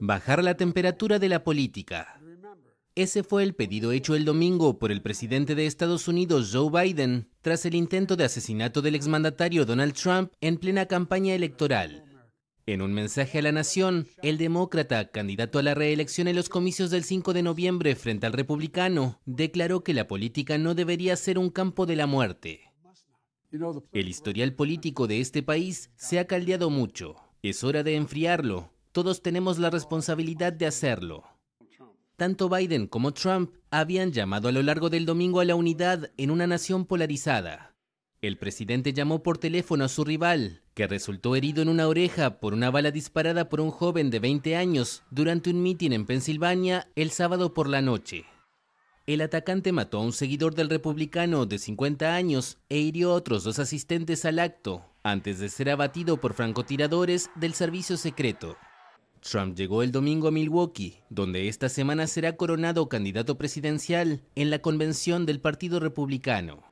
Bajar la temperatura de la política. Ese fue el pedido hecho el domingo por el presidente de Estados Unidos, Joe Biden, tras el intento de asesinato del exmandatario Donald Trump en plena campaña electoral. En un mensaje a la nación, el demócrata, candidato a la reelección en los comicios del 5 de noviembre frente al republicano, declaró que la política no debería ser un campo de la muerte. El historial político de este país se ha caldeado mucho. Es hora de enfriarlo. Todos tenemos la responsabilidad de hacerlo. Tanto Biden como Trump habían llamado a lo largo del domingo a la unidad en una nación polarizada. El presidente llamó por teléfono a su rival, que resultó herido en una oreja por una bala disparada por un joven de 20 años durante un mitin en Pensilvania el sábado por la noche. El atacante mató a un seguidor del republicano de 50 años e hirió a otros dos asistentes al acto, antes de ser abatido por francotiradores del servicio secreto. Trump llegó el domingo a Milwaukee, donde esta semana será coronado candidato presidencial en la convención del Partido Republicano.